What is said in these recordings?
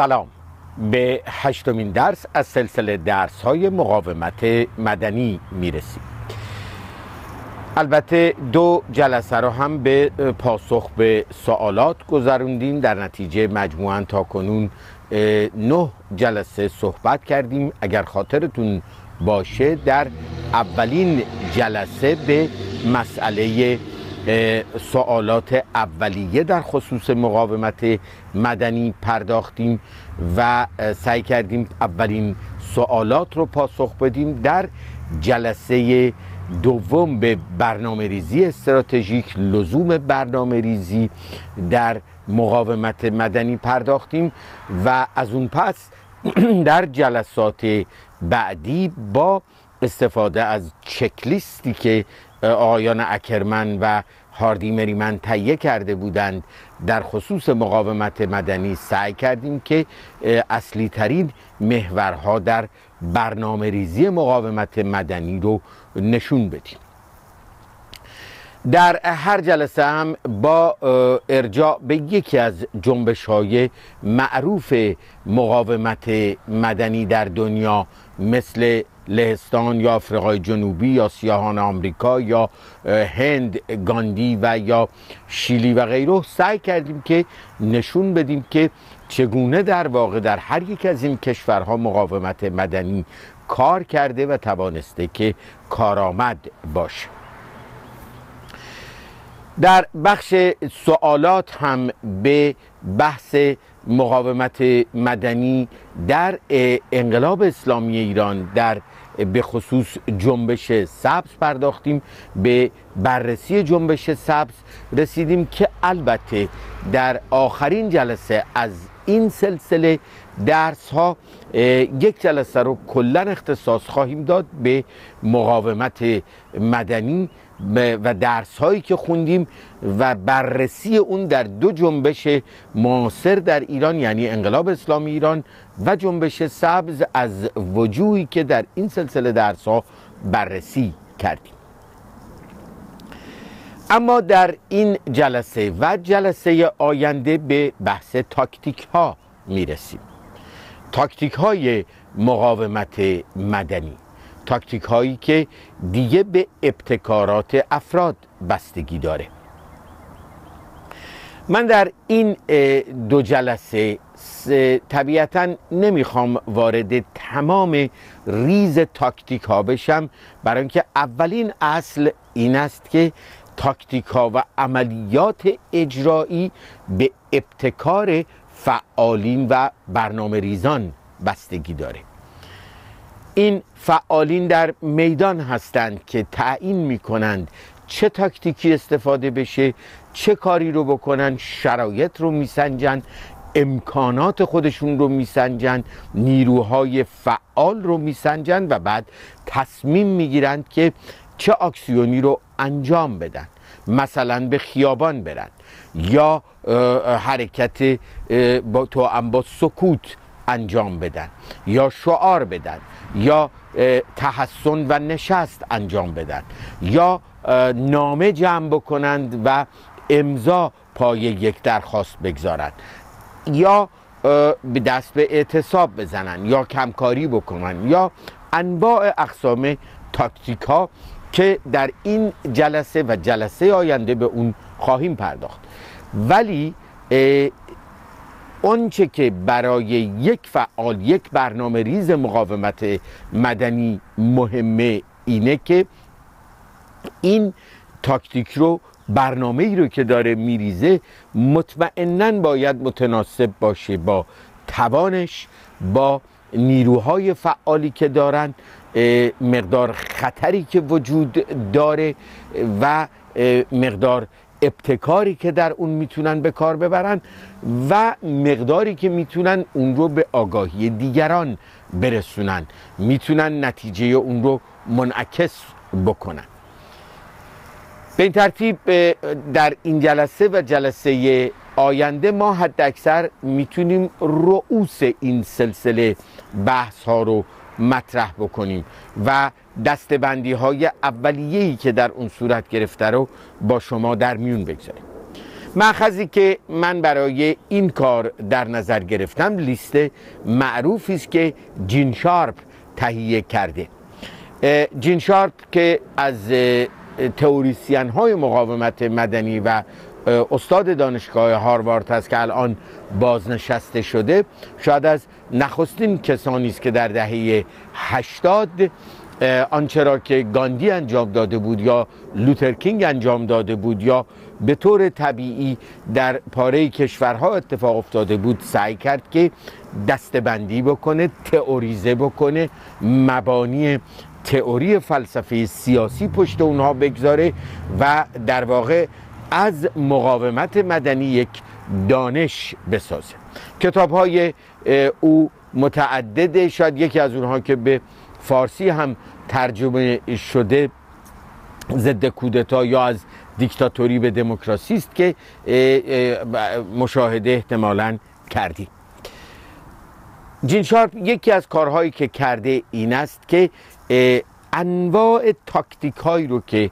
سلام به هشتمین درس از سلسله درس های مقاومت مدنی میرسیم البته دو جلسه رو هم به پاسخ به سوالات گذروندیم در نتیجه مجموعا تا کنون نه جلسه صحبت کردیم اگر خاطرتون باشه در اولین جلسه به مسئله سوالات اولیه در خصوص مقاومت مدنی پرداختیم و سعی کردیم اولین سوالات رو پاسخ بدیم در جلسه دوم به برنامه ریزی استراتژیک لزوم برنامه ریزی در مقاومت مدنی پرداختیم و از اون پس در جلسات بعدی با استفاده از چکلیستی که آقایان اکرمن و هاردی مریمن تهیه کرده بودند در خصوص مقاومت مدنی سعی کردیم که اصلی ترین محورها در برنامه ریزی مقاومت مدنی رو نشون بدیم در هر جلسه هم با ارجاع به یکی از جنبش های معروف مقاومت مدنی در دنیا مثل لهستان یا آفریقای جنوبی یا سیاهان آمریکا یا هند گاندی و یا شیلی و غیره سعی کردیم که نشون بدیم که چگونه در واقع در هر یک از این کشورها مقاومت مدنی کار کرده و توانسته که کارآمد باشه در بخش سوالات هم به بحث مقاومت مدنی در انقلاب اسلامی ایران در به خصوص جنبش سبز پرداختیم به بررسی جنبش سبز رسیدیم که البته در آخرین جلسه از این سلسله درس ها یک جلسه رو کلا اختصاص خواهیم داد به مقاومت مدنی و درس هایی که خوندیم و بررسی اون در دو جنبش معاصر در ایران یعنی انقلاب اسلامی ایران و جنبش سبز از وجوهی که در این سلسله درس ها بررسی کردیم اما در این جلسه و جلسه آینده به بحث تاکتیک ها میرسیم تاکتیک های مقاومت مدنی تاکتیک هایی که دیگه به ابتکارات افراد بستگی داره من در این دو جلسه طبیعتا نمیخوام وارد تمام ریز تاکتیک ها بشم برای اینکه اولین اصل این است که تاکتیک ها و عملیات اجرایی به ابتکار فعالین و برنامه ریزان بستگی داره این فعالین در میدان هستند که تعیین می کنند چه تاکتیکی استفاده بشه چه کاری رو بکنن شرایط رو میسنجن امکانات خودشون رو میسنجن نیروهای فعال رو میسنجن و بعد تصمیم میگیرند که چه آکسیونی رو انجام بدن مثلا به خیابان برن یا حرکت با تو با سکوت انجام بدن یا شعار بدن یا تحسن و نشست انجام بدن یا نامه جمع بکنند و امضا پای یک درخواست بگذارند یا به دست به اعتصاب بزنند یا کمکاری بکنند یا انواع اقسام تاکتیک ها که در این جلسه و جلسه آینده به اون خواهیم پرداخت ولی آنچه که برای یک فعال یک برنامه ریز مقاومت مدنی مهمه اینه که این تاکتیک رو برنامه ای رو که داره میریزه مطمئنا باید متناسب باشه با توانش با نیروهای فعالی که دارن مقدار خطری که وجود داره و مقدار ابتکاری که در اون میتونن به کار ببرن و مقداری که میتونن اون رو به آگاهی دیگران برسونن میتونن نتیجه اون رو منعکس بکنن به این ترتیب در این جلسه و جلسه آینده ما حد اکثر میتونیم رؤوس این سلسله بحث ها رو مطرح بکنیم و دستبندی های اولیهی که در اون صورت گرفته رو با شما در میون بگذاریم مأخذی که من برای این کار در نظر گرفتم لیست معروفی است که جین شارپ تهیه کرده جین شارپ که از تئوریسین های مقاومت مدنی و استاد دانشگاه هاروارد است که الان بازنشسته شده شاید از نخستین کسانی است که در دهه 80 آنچه را که گاندی انجام داده بود یا لوترکینگ انجام داده بود یا به طور طبیعی در پاره کشورها اتفاق افتاده بود سعی کرد که دستبندی بکنه تئوریزه بکنه مبانی تئوری فلسفه سیاسی پشت اونها بگذاره و در واقع از مقاومت مدنی یک دانش بسازه کتاب های او متعدده شاید یکی از اونها که به فارسی هم ترجمه شده ضد کودتا یا از دیکتاتوری به دموکراسی است که مشاهده احتمالا کردی. جین شارپ یکی از کارهایی که کرده این است که انواع تاکتیک هایی رو که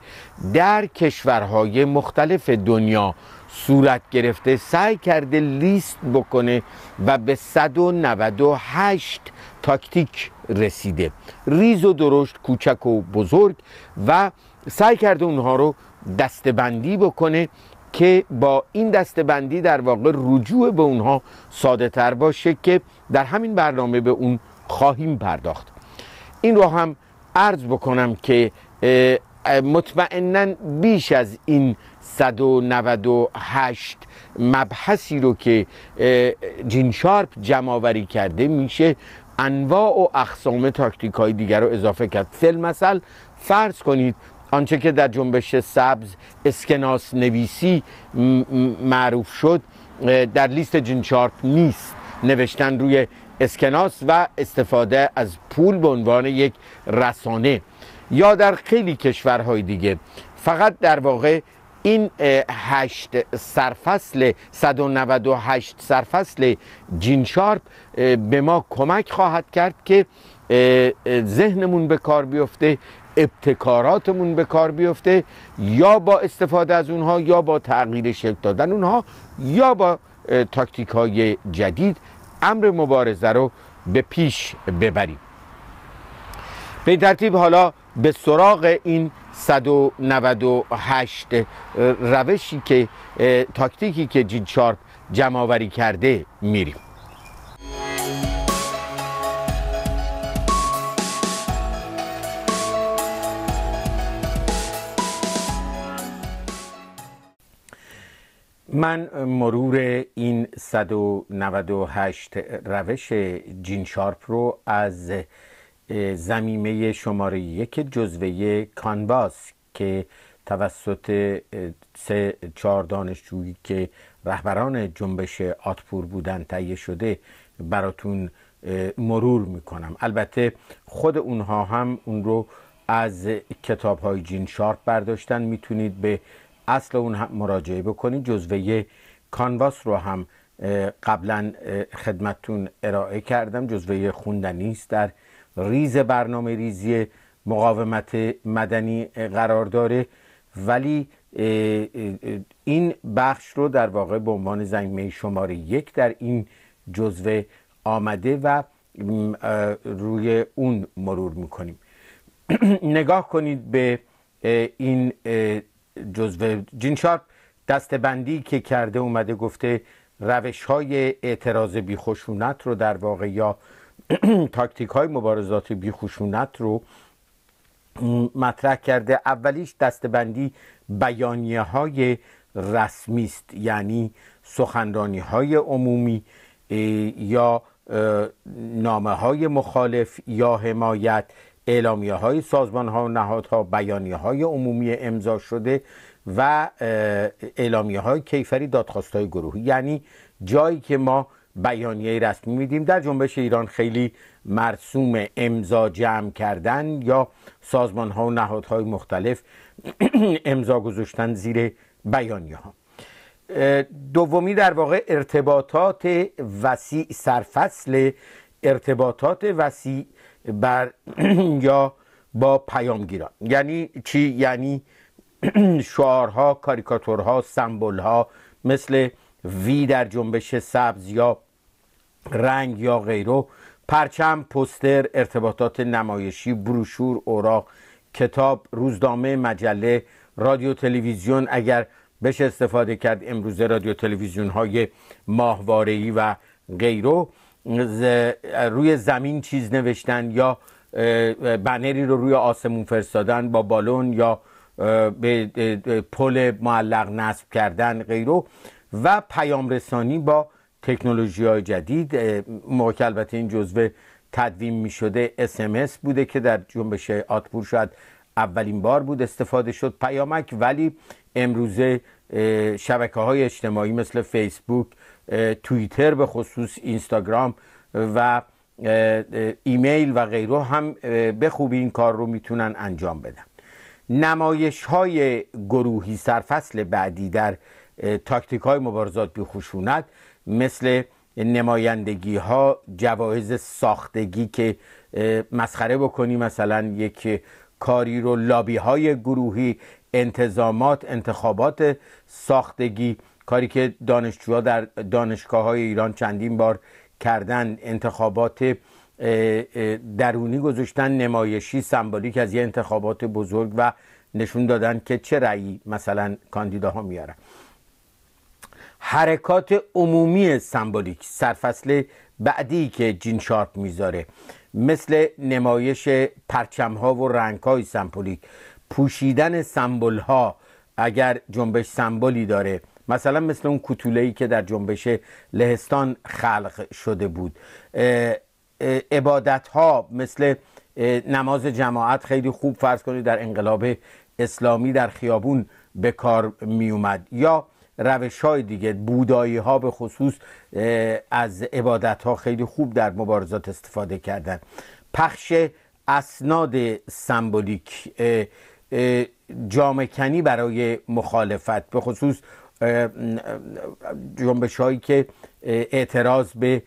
در کشورهای مختلف دنیا صورت گرفته سعی کرده لیست بکنه و به 198 تاکتیک رسیده ریز و درشت کوچک و بزرگ و سعی کرده اونها رو دستبندی بکنه که با این دستبندی در واقع رجوع به اونها ساده تر باشه که در همین برنامه به اون خواهیم پرداخت این رو هم عرض بکنم که مطمئنا بیش از این 198 مبحثی رو که جین شارپ جمعآوری کرده میشه انواع و اقسام تاکتیک های دیگر رو اضافه کرد مثل فرض کنید آنچه که در جنبش سبز اسکناس نویسی معروف شد در لیست جنچارپ نیست نوشتن روی اسکناس و استفاده از پول به عنوان یک رسانه یا در خیلی کشورهای دیگه فقط در واقع این هشت سرفصل 198 سرفصل جین شارپ به ما کمک خواهد کرد که ذهنمون به کار بیفته ابتکاراتمون به کار بیفته یا با استفاده از اونها یا با تغییر شکل دادن اونها یا با تاکتیک های جدید امر مبارزه رو به پیش ببریم به ترتیب حالا به سراغ این 198 روشی که تاکتیکی که جین شارپ جمع کرده میریم من مرور این 198 روش جین شارپ رو از زمیمه شماره یک جزوه کانباس که توسط سه چهار دانشجویی که رهبران جنبش آتپور بودن تهیه شده براتون مرور میکنم البته خود اونها هم اون رو از کتاب های جین شارپ برداشتن میتونید به اصل اون هم مراجعه بکنید جزوه کانواس رو هم قبلا خدمتون ارائه کردم جزوه خوندنی است در ریز برنامه ریزی مقاومت مدنی قرار داره ولی این بخش رو در واقع به عنوان زنگمه شماره یک در این جزوه آمده و روی اون مرور میکنیم نگاه کنید به این جزوه جینشارپ شارپ دستبندی که کرده اومده گفته روش های اعتراض بیخشونت رو در واقع یا تاکتیک های مبارزات بیخشونت رو مطرح کرده اولیش دستبندی بیانیه های رسمی است یعنی سخنرانی های عمومی یا نامه های مخالف یا حمایت اعلامیه های سازمان ها و نهادها بیانیه های عمومی امضا شده و اعلامیه های کیفری دادخواست های گروهی یعنی جایی که ما بیانیه رسمی میدیم در جنبش ایران خیلی مرسوم امضا جمع کردن یا سازمان ها و نهادهای مختلف امضا گذاشتن زیر بیانیه ها دومی در واقع ارتباطات وسیع سرفصل ارتباطات وسیع بر یا با پیامگیران یعنی چی یعنی شعارها کاریکاتورها سمبلها مثل وی در جنبش سبز یا رنگ یا غیره پرچم پستر ارتباطات نمایشی بروشور اوراق کتاب روزنامه مجله رادیو تلویزیون اگر بشه استفاده کرد امروزه رادیو تلویزیون های ای و غیره روی زمین چیز نوشتن یا بنری رو روی آسمون فرستادن با بالون یا به پل معلق نصب کردن غیره و پیام رسانی با تکنولوژی های جدید موقع که البته این جزوه تدویم می شده SMS بوده که در جنبش آتپور شاید اولین بار بود استفاده شد پیامک ولی امروزه شبکه های اجتماعی مثل فیسبوک توییتر به خصوص اینستاگرام و ایمیل و غیره هم به خوبی این کار رو میتونن انجام بدن نمایش های گروهی سرفصل بعدی در تاکتیک های مبارزات بی خشونت مثل نمایندگی ها جوایز ساختگی که مسخره بکنی مثلا یک کاری رو لابی های گروهی انتظامات انتخابات ساختگی کاری که دانشجوها در دانشگاه های ایران چندین بار کردن انتخابات درونی گذاشتن نمایشی سمبولیک از یه انتخابات بزرگ و نشون دادن که چه رأیی مثلا کاندیداها میارن حرکات عمومی سمبولیک سرفصل بعدی که جین شارپ میذاره مثل نمایش پرچم ها و رنگ های سمبولیک پوشیدن سمبول ها اگر جنبش سمبولی داره مثلا مثل اون کتوله ای که در جنبش لهستان خلق شده بود عبادت ها مثل نماز جماعت خیلی خوب فرض کنید در انقلاب اسلامی در خیابون به کار می یا روش های دیگه بودایی ها به خصوص از عبادت ها خیلی خوب در مبارزات استفاده کردن پخش اسناد سمبولیک جامکنی برای مخالفت به خصوص جنبش هایی که اعتراض به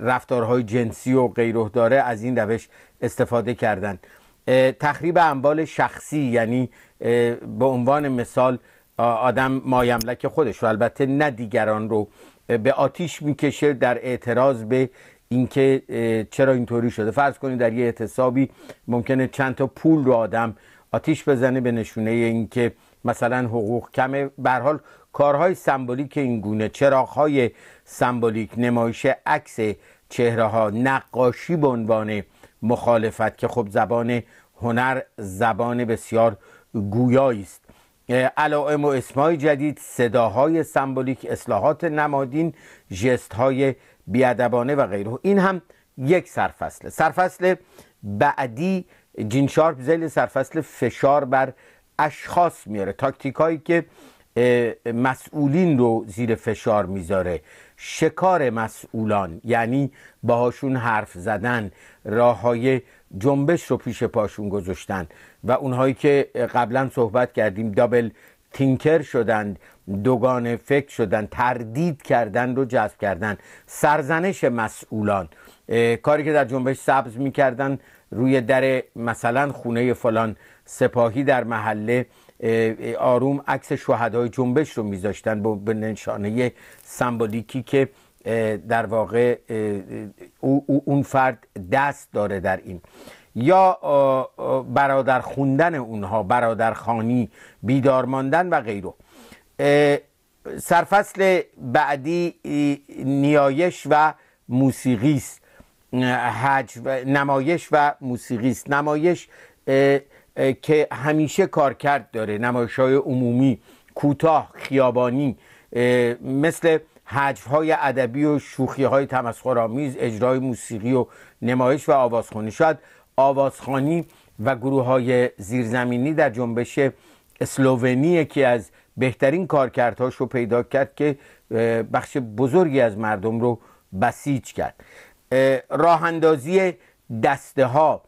رفتارهای جنسی و غیره داره از این روش استفاده کردن تخریب انبال شخصی یعنی به عنوان مثال آدم مایملک خودش و البته نه دیگران رو به آتیش میکشه در اعتراض به اینکه چرا اینطوری شده فرض کنید در یه اعتصابی ممکنه چند تا پول رو آدم آتیش بزنه به نشونه اینکه مثلا حقوق کمه به حال کارهای سمبولیک این گونه چراغهای سمبولیک نمایش عکس چهره ها نقاشی به عنوان مخالفت که خب زبان هنر زبان بسیار گویایی است علائم و اسمای جدید صداهای سمبولیک اصلاحات نمادین های بیادبانه و غیره این هم یک سرفصله سرفصل بعدی جین شارپ زیل سرفصل فشار بر اشخاص میاره تاکتیک هایی که مسئولین رو زیر فشار میذاره شکار مسئولان یعنی باهاشون حرف زدن راه های جنبش رو پیش پاشون گذاشتن و اونهایی که قبلا صحبت کردیم دابل تینکر شدند دوگان فکر شدن تردید کردن رو جذب کردن سرزنش مسئولان کاری که در جنبش سبز میکردن روی در مثلا خونه فلان سپاهی در محله آروم عکس شهدای جنبش رو میذاشتن به نشانه سمبولیکی که در واقع او اون فرد دست داره در این یا برادر خوندن اونها برادرخانی بیدار ماندن و غیره سرفصل بعدی نیایش و موسیقی نمایش و موسیقی است نمایش که همیشه کارکرد داره نمایش های عمومی کوتاه خیابانی مثل حجف های ادبی و شوخی های تمسخرآمیز اجرای موسیقی و نمایش و آوازخوانی شاید آوازخوانی و گروه های زیرزمینی در جنبش اسلوونی که از بهترین کارکردهاش رو پیدا کرد که بخش بزرگی از مردم رو بسیج کرد راهاندازی دسته ها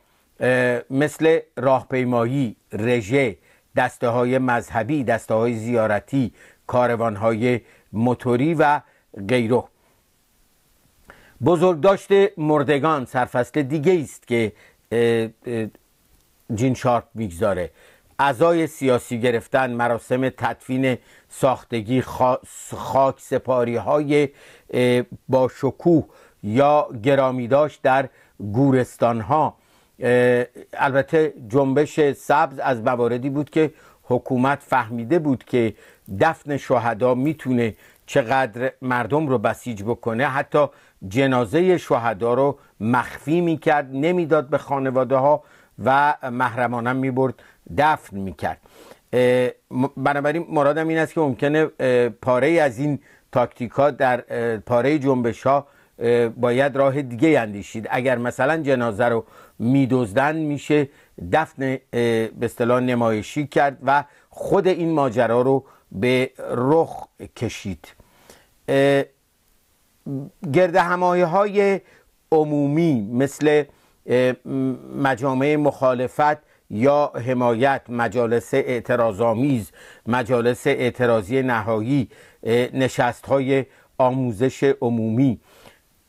مثل راهپیمایی رژه دسته های مذهبی دسته های زیارتی کاروان های موتوری و غیره بزرگداشت مردگان سرفصل دیگه است که جین شارپ میگذاره ازای سیاسی گرفتن مراسم تدفین ساختگی خاک سپاری های با شکوه یا داشت در گورستان ها البته جنبش سبز از مواردی بود که حکومت فهمیده بود که دفن شهدا میتونه چقدر مردم رو بسیج بکنه حتی جنازه شهدا رو مخفی میکرد نمیداد به خانواده ها و محرمانه میبرد دفن میکرد بنابراین مرادم این است که ممکنه پاره از این تاکتیک در پاره جنبش ها باید راه دیگه اندیشید اگر مثلا جنازه رو میدزدن میشه دفن به اصطلاح نمایشی کرد و خود این ماجرا رو به رخ کشید گرد همایه های عمومی مثل مجامع مخالفت یا حمایت مجالس اعتراضآمیز مجالس اعتراضی نهایی نشست های آموزش عمومی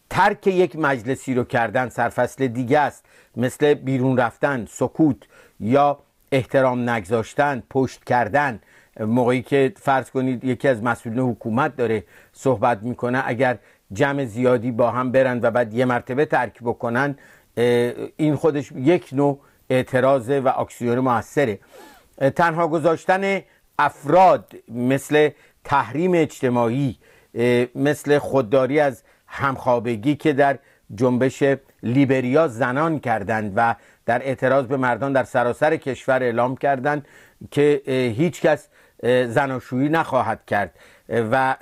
ترک یک مجلسی رو کردن سرفصل دیگه است مثل بیرون رفتن سکوت یا احترام نگذاشتن پشت کردن موقعی که فرض کنید یکی از مسئولین حکومت داره صحبت میکنه اگر جمع زیادی با هم برند و بعد یه مرتبه ترک بکنن این خودش یک نوع اعتراضه و اکسیون موثره تنها گذاشتن افراد مثل تحریم اجتماعی مثل خودداری از همخوابگی که در جنبش لیبریا زنان کردند و در اعتراض به مردان در سراسر کشور اعلام کردند که هیچکس زناشویی نخواهد کرد و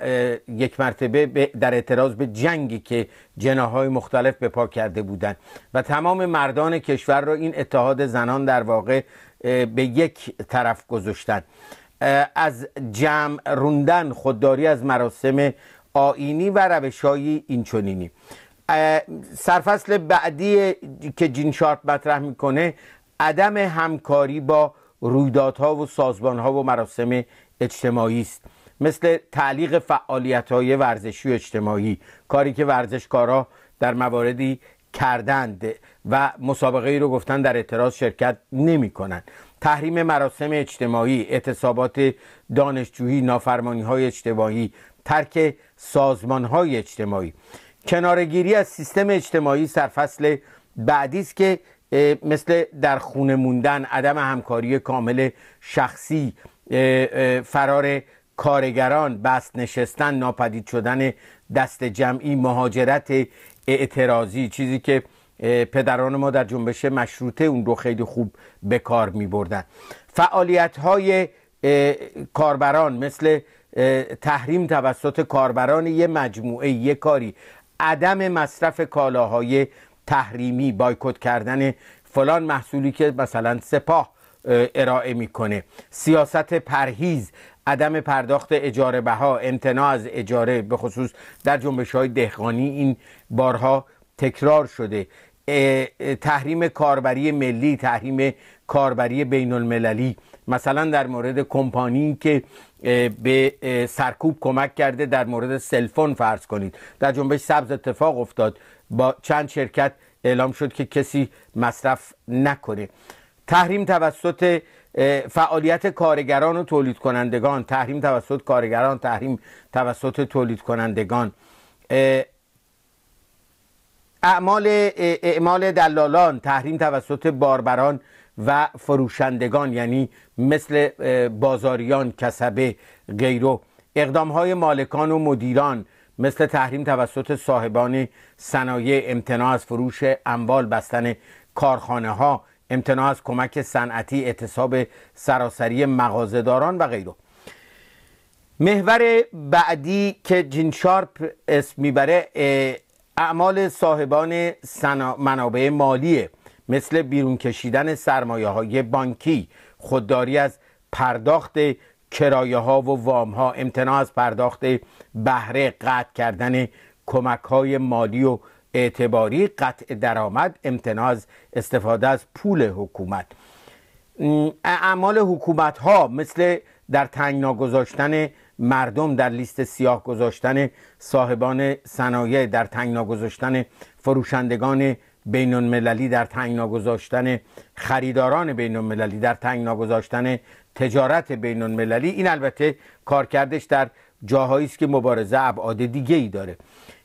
یک مرتبه در اعتراض به جنگی که جناهای مختلف به پا کرده بودند و تمام مردان کشور را این اتحاد زنان در واقع به یک طرف گذاشتند از جمع روندن خودداری از مراسم آینی و روشهایی اینچنینی سرفصل بعدی که جین شارپ مطرح میکنه عدم همکاری با رویدادها و سازمانها و مراسم اجتماعی است مثل تعلیق فعالیت های ورزشی و اجتماعی کاری که ورزشکارا در مواردی کردند و مسابقه ای رو گفتن در اعتراض شرکت نمی کنند تحریم مراسم اجتماعی اعتصابات دانشجویی نافرمانی های اجتماعی ترک سازمان های اجتماعی کنارگیری از سیستم اجتماعی سرفصل بعدی است که مثل در خونه موندن عدم همکاری کامل شخصی فرار کارگران بست نشستن ناپدید شدن دست جمعی مهاجرت اعتراضی چیزی که پدران ما در جنبش مشروطه اون رو خیلی خوب به کار می بردن فعالیت های کاربران مثل تحریم توسط کاربران یه مجموعه یه کاری عدم مصرف کالاهای تحریمی بایکوت کردن فلان محصولی که مثلا سپاه ارائه میکنه سیاست پرهیز عدم پرداخت اجاره بها امتناع از اجاره به خصوص در جنبش های دهقانی این بارها تکرار شده تحریم کاربری ملی تحریم کاربری بین المللی مثلا در مورد کمپانی که به سرکوب کمک کرده در مورد سلفون فرض کنید در جنبش سبز اتفاق افتاد با چند شرکت اعلام شد که کسی مصرف نکنه تحریم توسط فعالیت کارگران و تولید کنندگان تحریم توسط کارگران تحریم توسط تولید کنندگان اعمال اعمال دلالان تحریم توسط باربران و فروشندگان یعنی مثل بازاریان کسبه غیرو اقدام های مالکان و مدیران مثل تحریم توسط صاحبان صنایع امتناع از فروش اموال بستن کارخانه ها امتناع از کمک صنعتی اعتصاب سراسری مغازهداران و غیرو محور بعدی که جین شارپ اسم میبره اعمال صاحبان منابع مالیه مثل بیرون کشیدن سرمایه های بانکی خودداری از پرداخت کرایه ها و وام ها امتناع از پرداخت بهره قطع کردن کمک های مالی و اعتباری قطع درآمد امتناع از استفاده از پول حکومت اعمال حکومت ها مثل در تنگنا گذاشتن مردم در لیست سیاه گذاشتن صاحبان صنایع در تنگنا گذاشتن فروشندگان بین المللی در تنگنا گذاشتن خریداران بین المللی در تنگنا گذاشتن تجارت بین المللی این البته کارکردش در جاهایی است که مبارزه ابعاد دیگه ای داره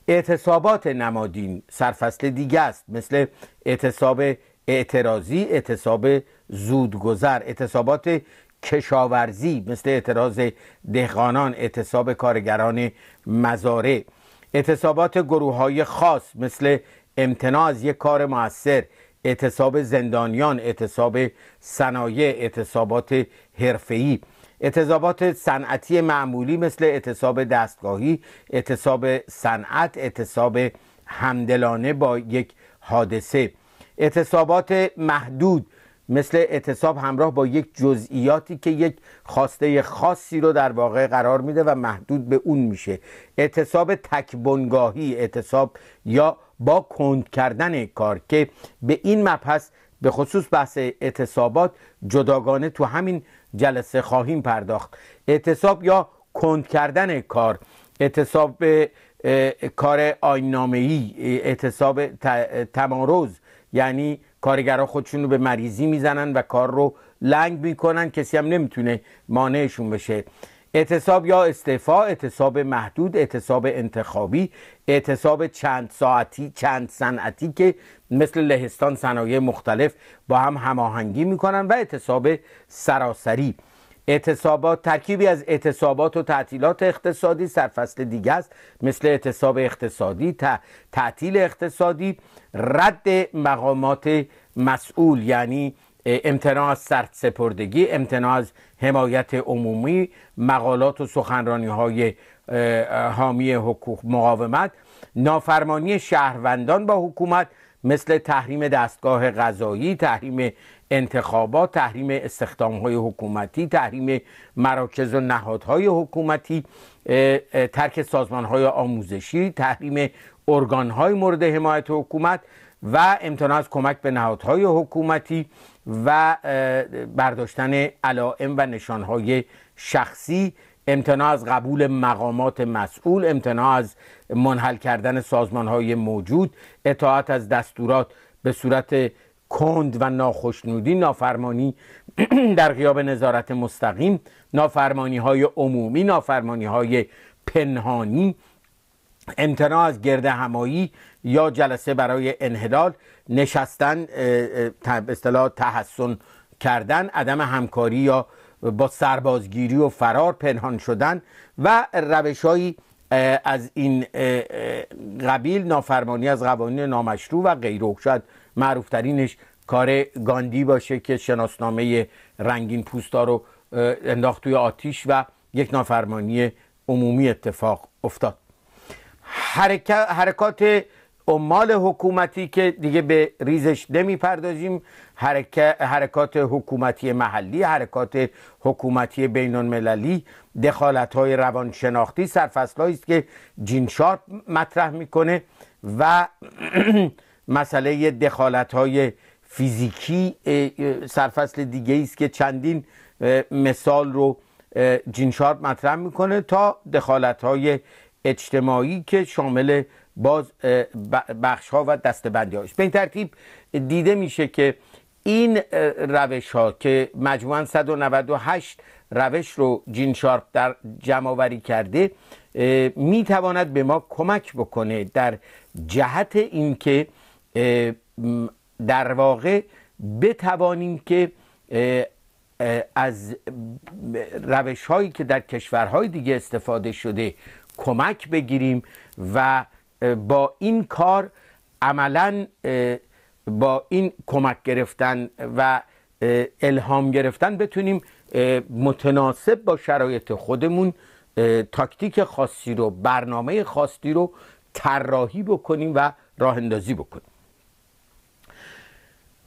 اعتصابات نمادین سرفصل دیگه است مثل اعتصاب اعتراضی اعتصاب زودگذر اعتصابات کشاورزی مثل اعتراض دهقانان اعتصاب کارگران مزارع اعتصابات گروه های خاص مثل امتناع از یک کار موثر اعتصاب زندانیان اعتصاب صنایع اعتصابات حرفه‌ای اعتصابات صنعتی معمولی مثل اعتصاب دستگاهی اعتصاب صنعت اعتصاب همدلانه با یک حادثه اعتصابات محدود مثل اعتصاب همراه با یک جزئیاتی که یک خواسته خاصی رو در واقع قرار میده و محدود به اون میشه اعتصاب تکبنگاهی اعتصاب یا با کند کردن کار که به این مبحث به خصوص بحث اعتصابات جداگانه تو همین جلسه خواهیم پرداخت اعتصاب یا کند کردن کار اعتصاب کار آینامهی اعتصاب تمارز یعنی کارگرها خودشون رو به مریضی میزنن و کار رو لنگ میکنن کسی هم نمیتونه مانعشون بشه اعتصاب یا استعفا اعتصاب محدود اعتصاب انتخابی اعتصاب چند ساعتی چند صنعتی که مثل لهستان صنایع مختلف با هم هماهنگی میکنن و اعتصاب سراسری اعتصابات ترکیبی از اعتصابات و تعطیلات اقتصادی سرفصل دیگه است مثل اعتصاب اقتصادی تعطیل اقتصادی رد مقامات مسئول یعنی امتناع از سرد سپردگی امتناع از حمایت عمومی مقالات و سخنرانی های حامی حقوق مقاومت نافرمانی شهروندان با حکومت مثل تحریم دستگاه غذایی تحریم انتخابات تحریم استخدام های حکومتی تحریم مراکز و نهادهای حکومتی ترک سازمان های آموزشی تحریم ارگان های مورد حمایت حکومت و امتناع از کمک به نهادهای حکومتی و برداشتن علائم و نشانهای شخصی امتناع از قبول مقامات مسئول امتناع از منحل کردن سازمانهای موجود اطاعت از دستورات به صورت کند و ناخشنودی نافرمانی در غیاب نظارت مستقیم نافرمانی های عمومی نافرمانی های پنهانی امتناع از گرد همایی یا جلسه برای انحلال نشستن اصطلاح تحسن کردن عدم همکاری یا با سربازگیری و فرار پنهان شدن و روشهایی از این قبیل نافرمانی از قوانین نامشروع و غیره شاید معروفترینش کار گاندی باشه که شناسنامه رنگین پوستا رو انداخت توی آتیش و یک نافرمانی عمومی اتفاق افتاد حرکات عمال حکومتی که دیگه به ریزش نمیپردازیم حرکات حکومتی محلی حرکات حکومتی بین المللی دخالت های روانشناختی سرفصل است که جین مطرح میکنه و مسئله دخالت های فیزیکی سرفصل دیگه است که چندین مثال رو جین شارپ مطرح میکنه تا دخالت های اجتماعی که شامل باز بخش ها و دستبندی هاش به این ترتیب دیده میشه که این روش ها که مجموعا 198 روش رو جین شارپ در آوری کرده میتواند به ما کمک بکنه در جهت اینکه در واقع بتوانیم که از روش هایی که در کشورهای دیگه استفاده شده کمک بگیریم و با این کار عملا با این کمک گرفتن و الهام گرفتن بتونیم متناسب با شرایط خودمون تاکتیک خاصی رو برنامه خاصی رو طراحی بکنیم و راه اندازی بکنیم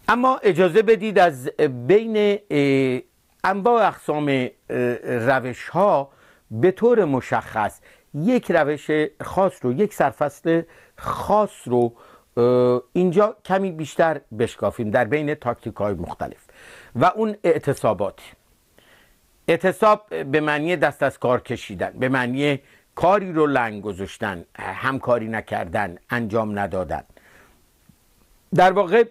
اما اجازه بدید از بین انواع اقسام روش ها به طور مشخص یک روش خاص رو یک سرفصل خاص رو اینجا کمی بیشتر بشکافیم در بین تاکتیک های مختلف و اون اعتصابات اعتصاب به معنی دست از کار کشیدن به معنی کاری رو لنگ گذاشتن همکاری نکردن انجام ندادن در واقع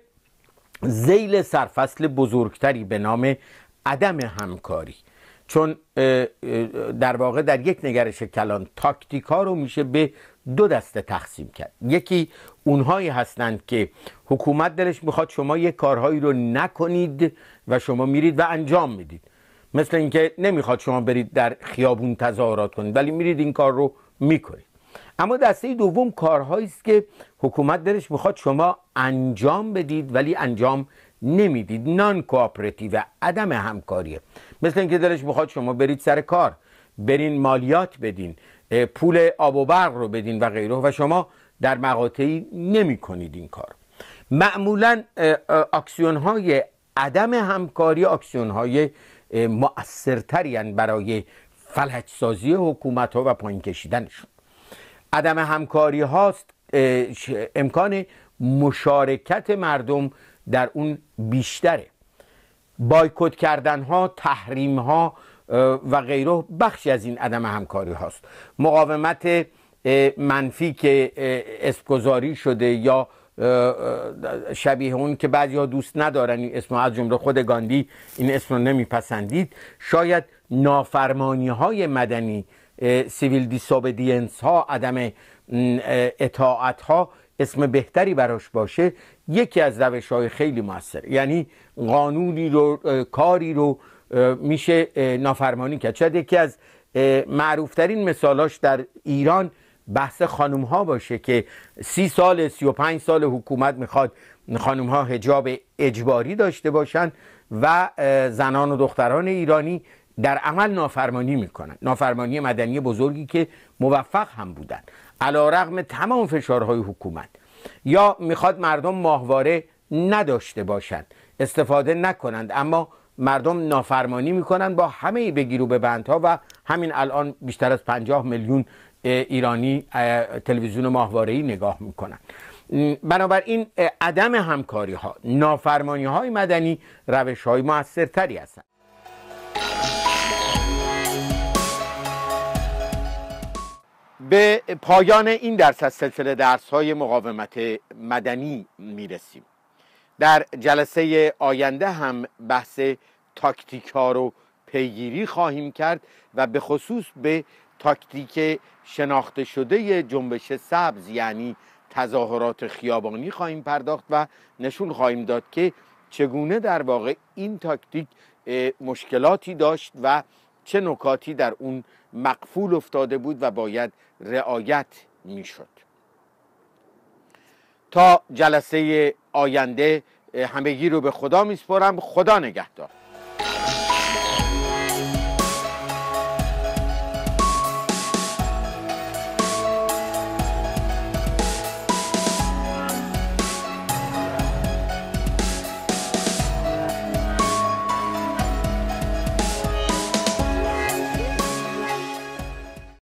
زیل سرفصل بزرگتری به نام عدم همکاری چون در واقع در یک نگرش کلان تاکتیک ها رو میشه به دو دسته تقسیم کرد یکی اونهایی هستند که حکومت دلش میخواد شما یک کارهایی رو نکنید و شما میرید و انجام میدید مثل اینکه نمیخواد شما برید در خیابون تظاهرات کنید ولی میرید این کار رو میکنید اما دسته دوم کارهایی است که حکومت دلش میخواد شما انجام بدید ولی انجام نمیدید نان کوآپراتیو عدم همکاریه مثل اینکه دلش میخواد شما برید سر کار برین مالیات بدین پول آب و برق رو بدین و غیره و شما در مقاطعی نمی کنید این کار معمولا اکسیون های عدم همکاری اکسیون های مؤثرتری برای فلج سازی حکومت ها و پایین کشیدنشون عدم همکاری هاست امکان مشارکت مردم در اون بیشتره بایکوت کردن ها تحریم ها و غیره بخشی از این عدم همکاری هاست مقاومت منفی که اسمگذاری شده یا شبیه اون که بعضی ها دوست ندارن این اسم از جمله خود گاندی این اسم رو نمیپسندید شاید نافرمانی های مدنی سیویل دیسوبدینس ها عدم اطاعت ها اسم بهتری براش باشه یکی از روش های خیلی موثر یعنی قانونی رو کاری رو میشه نافرمانی کرد شاید یکی از معروفترین مثالاش در ایران بحث خانم ها باشه که سی سال سی و پنج سال حکومت میخواد خانم ها هجاب اجباری داشته باشن و زنان و دختران ایرانی در عمل نافرمانی میکنن نافرمانی مدنی بزرگی که موفق هم بودن علا رغم تمام فشارهای حکومت یا میخواد مردم ماهواره نداشته باشند استفاده نکنند اما مردم نافرمانی میکنند با همه بگیر و ها و همین الان بیشتر از 50 میلیون ایرانی تلویزیون ماهواره ای نگاه میکنند بنابراین عدم همکاری ها نافرمانی های مدنی روش های موثرتری هستند به پایان این درس از سلسله درس های مقاومت مدنی میرسیم در جلسه آینده هم بحث تاکتیک ها رو پیگیری خواهیم کرد و به خصوص به تاکتیک شناخته شده جنبش سبز یعنی تظاهرات خیابانی خواهیم پرداخت و نشون خواهیم داد که چگونه در واقع این تاکتیک مشکلاتی داشت و چه نکاتی در اون مقفول افتاده بود و باید رعایت میشد تا جلسه آینده همگی رو به خدا میسپرم خدا نگهدار